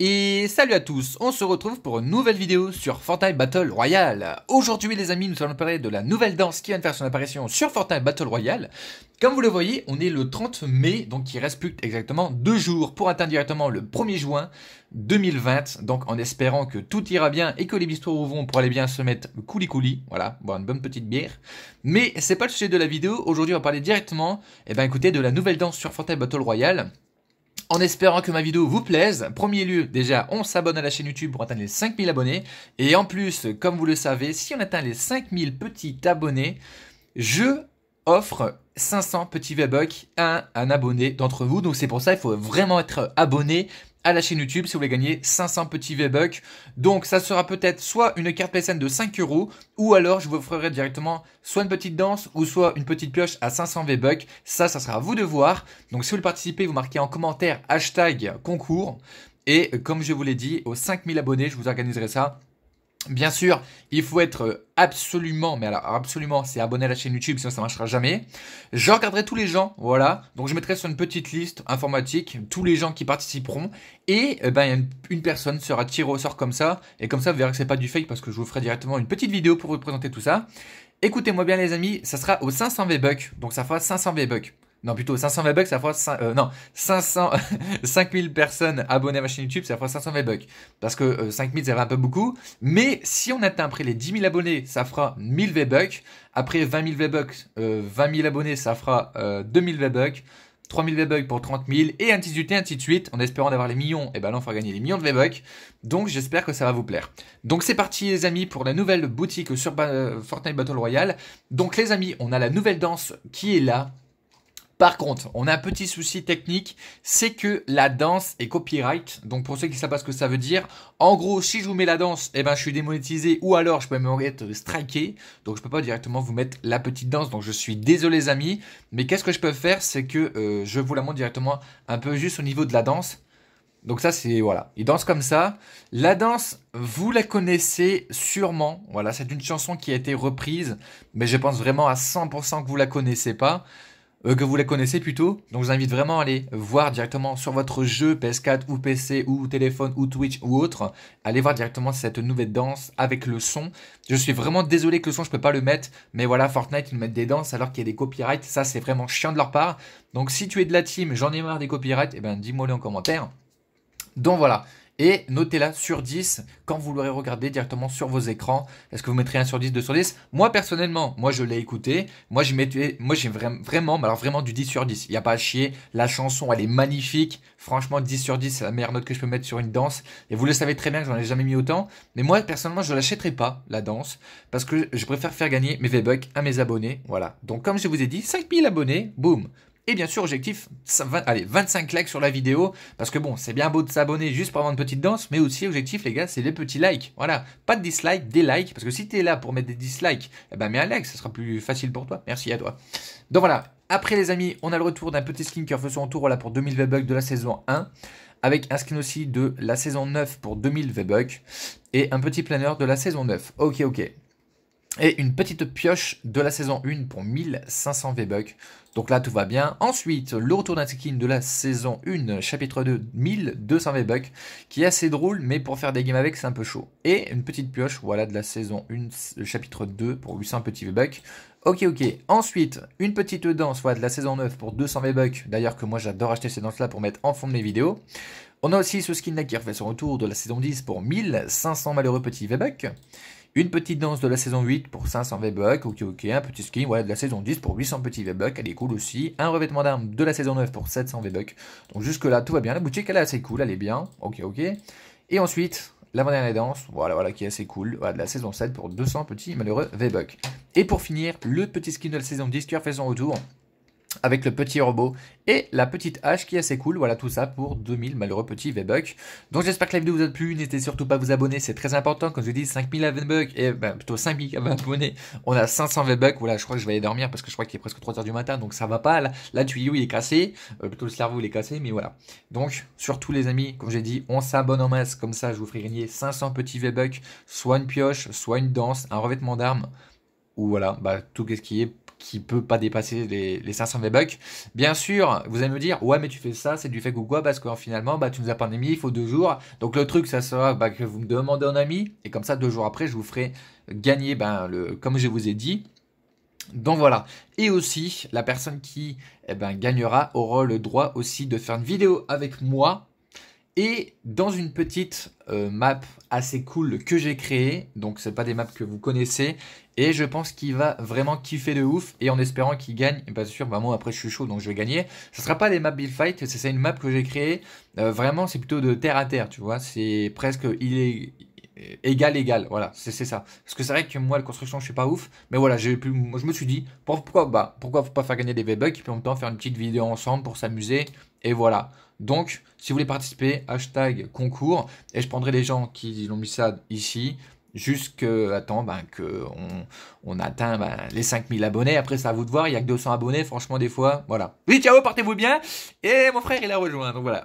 Et salut à tous, on se retrouve pour une nouvelle vidéo sur Fortnite Battle Royale. Aujourd'hui les amis, nous allons parler de la nouvelle danse qui vient de faire son apparition sur Fortnite Battle Royale. Comme vous le voyez, on est le 30 mai, donc il reste plus exactement deux jours pour atteindre directement le 1er juin 2020. Donc en espérant que tout ira bien et que les bistrots vont pour aller bien se mettre couli couli, voilà, boire une bonne petite bière. Mais c'est pas le sujet de la vidéo, aujourd'hui on va parler directement, et eh ben écoutez, de la nouvelle danse sur Fortnite Battle Royale en espérant que ma vidéo vous plaise. Premier lieu, déjà, on s'abonne à la chaîne YouTube pour atteindre les 5000 abonnés. Et en plus, comme vous le savez, si on atteint les 5000 petits abonnés, je offre 500 petits V-Bucks à un abonné d'entre vous. Donc c'est pour ça, il faut vraiment être abonné à la chaîne YouTube si vous voulez gagner 500 petits V-Bucks. Donc ça sera peut-être soit une carte PSN de 5 euros ou alors je vous ferai directement soit une petite danse ou soit une petite pioche à 500 V-Bucks. Ça, ça sera à vous de voir. Donc si vous voulez participer, vous marquez en commentaire hashtag concours. Et comme je vous l'ai dit, aux 5000 abonnés, je vous organiserai ça Bien sûr, il faut être euh, absolument, mais alors absolument, c'est abonné à la chaîne YouTube, sinon ça ne marchera jamais. Je regarderai tous les gens, voilà. Donc je mettrai sur une petite liste informatique tous les gens qui participeront. Et euh, ben, une, personne sera tirée au sort comme ça. Et comme ça, vous verrez que ce n'est pas du fake parce que je vous ferai directement une petite vidéo pour vous présenter tout ça. Écoutez-moi bien les amis, ça sera au 500 V-Bucks. Donc ça fera 500 V-Bucks non plutôt v bucks, ça fera non, 500, 5000 personnes abonnées à ma chaîne YouTube, ça fera v bucks. Parce que 5000, euh, ça va un peu beaucoup. Mais si on atteint après les 10 000 abonnés, ça fera 1000 V-Bucks. Après 20 000 V-Bucks, 20 euh, 000 abonnés, ça fera 2000 euh, V-Bucks. 3000 V-Bucks pour 30 000 et ainsi de suite, et ainsi de suite, en espérant d'avoir les millions, et eh ben là on fera gagner les millions de V-Bucks, donc j'espère que ça va vous plaire. Donc c'est parti les amis pour la nouvelle boutique sur Fortnite Battle Royale. Donc les amis, on a la nouvelle danse qui est là, par contre, on a un petit souci technique, c'est que la danse est copyright. Donc pour ceux qui ne savent pas ce que ça veut dire, en gros, si je vous mets la danse, et eh ben, je suis démonétisé ou alors je peux me être striké. Donc je ne peux pas directement vous mettre la petite danse. Donc je suis désolé les amis, mais qu'est-ce que je peux faire C'est que euh, je vous la montre directement un peu juste au niveau de la danse. Donc ça c'est voilà, il danse comme ça. La danse, vous la connaissez sûrement. Voilà, c'est une chanson qui a été reprise, mais je pense vraiment à 100% que vous la connaissez pas. Euh, que vous les connaissez plutôt. Donc je vous invite vraiment à aller voir directement sur votre jeu PS4 ou PC ou téléphone ou Twitch ou autre. Allez voir directement cette nouvelle danse avec le son. Je suis vraiment désolé que le son je peux pas le mettre, mais voilà Fortnite ils mettent des danses alors qu'il y a des copyrights, ça c'est vraiment chiant de leur part. Donc si tu es de la team, j'en ai marre des copyrights, et eh ben dis-moi les en commentaire. Donc voilà, et notez-la sur 10 quand vous l'aurez regardé directement sur vos écrans. Est-ce que vous mettrez un sur 10, 2 sur 10 Moi personnellement, moi je l'ai écouté, moi j'ai moi j'ai vraiment, vraiment du 10 sur 10. Il n'y a pas à chier, la chanson elle est magnifique, franchement 10 sur 10 c'est la meilleure note que je peux mettre sur une danse. Et vous le savez très bien que j'en ai jamais mis autant, mais moi personnellement je l'achèterai pas la danse parce que je préfère faire gagner mes V-Bucks à mes abonnés. Voilà, donc comme je vous ai dit, 5000 abonnés, boum et bien sûr, objectif, allez, 25 likes sur la vidéo, parce que bon, c'est bien beau de s'abonner juste pour avoir une petite danse, mais aussi objectif, les gars, c'est les petits likes. Voilà, pas de dislikes, des likes, parce que si tu es là pour mettre des dislikes, eh ben mets un like, ça sera plus facile pour toi. Merci à toi. Donc voilà, après les amis, on a le retour d'un petit skin qui refait son tour là pour 2000 V-Bucks de la saison 1, avec un skin aussi de la saison 9 pour 2000 V-Bucks, et un petit planeur de la saison 9. Ok, ok. Et une petite pioche de la saison 1 pour 1500 V-Bucks. Donc là, tout va bien. Ensuite, le retour d'un skin de la saison 1, chapitre 2, 1200 V-Bucks, qui est assez drôle, mais pour faire des games avec, c'est un peu chaud. Et une petite pioche, voilà, de la saison 1, chapitre 2, pour 800 petits V-Bucks. Ok, ok. Ensuite, une petite danse, voilà, de la saison 9 pour 200 V-Bucks. D'ailleurs, que moi, j'adore acheter ces danses-là pour mettre en fond de mes vidéos. On a aussi ce skin-là qui refait son retour de la saison 10 pour 1500 malheureux petits V-Bucks. Une petite danse de la saison 8 pour 500 V-Bucks, ok ok, un petit skin de la saison 10 pour 800 petits V-Bucks, elle est cool aussi. Un revêtement d'armes de la saison 9 pour 700 V-Bucks. Donc jusque là, tout va bien, la boutique elle est assez cool, elle est bien, ok ok. Et ensuite, la dernière danse, voilà, voilà, qui est assez cool, voilà, de la saison 7 pour 200 petits malheureux V-Bucks. Et pour finir, le petit skin de la saison 10 qui a fait son retour, avec le petit robot et la petite hache qui est assez cool. Voilà tout ça pour 2000 malheureux petits V-Bucks. Donc j'espère que la vidéo vous a plu. N'hésitez surtout pas à vous abonner, c'est très important. Comme je vous dis, 5000 V-Bucks et eh ben, plutôt 5000 abonnés, on a 500 V-Bucks. Voilà, je crois que je vais aller dormir parce que je crois qu'il est presque 3h du matin donc ça va pas. Là, le tuyau il est cassé, euh, plutôt le cerveau il est cassé, mais voilà. Donc surtout les amis, comme j'ai dit, on s'abonne en masse. Comme ça, je vous ferai gagner 500 petits V-Bucks, soit une pioche, soit une danse, un revêtement d'armes ou voilà, bah, tout ce qui est qui peut pas dépasser les, 500 V-Bucks. Bien sûr, vous allez me dire, ouais, mais tu fais ça, c'est du fake ou quoi, parce que finalement, bah, tu nous as pas mis, il faut deux jours. Donc le truc, ça sera bah, que vous me demandez un ami, et comme ça, deux jours après, je vous ferai gagner, ben, le, comme je vous ai dit. Donc voilà. Et aussi, la personne qui eh ben, gagnera aura le droit aussi de faire une vidéo avec moi et dans une petite euh, map assez cool que j'ai créée, donc c'est pas des maps que vous connaissez, et je pense qu'il va vraiment kiffer de ouf, et en espérant qu'il gagne, et bien sûr, bah moi après je suis chaud donc je vais gagner. Ce sera pas des maps Bill fight, c'est une map que j'ai créée, euh, vraiment c'est plutôt de terre à terre, tu vois, c'est presque il est égal égal voilà c'est ça parce que c'est vrai que moi la construction je suis pas ouf mais voilà j'ai plus. je me suis dit pourquoi bah pourquoi pas faire gagner des V-Bucks et puis en même temps faire une petite vidéo ensemble pour s'amuser et voilà donc si vous voulez participer hashtag concours et je prendrai les gens qui l'ont mis ça ici jusqu'à temps ben que on, atteint ben, les 5000 abonnés après ça à vous de voir il y a que 200 abonnés franchement des fois voilà oui ciao portez-vous bien et mon frère il a rejoint donc voilà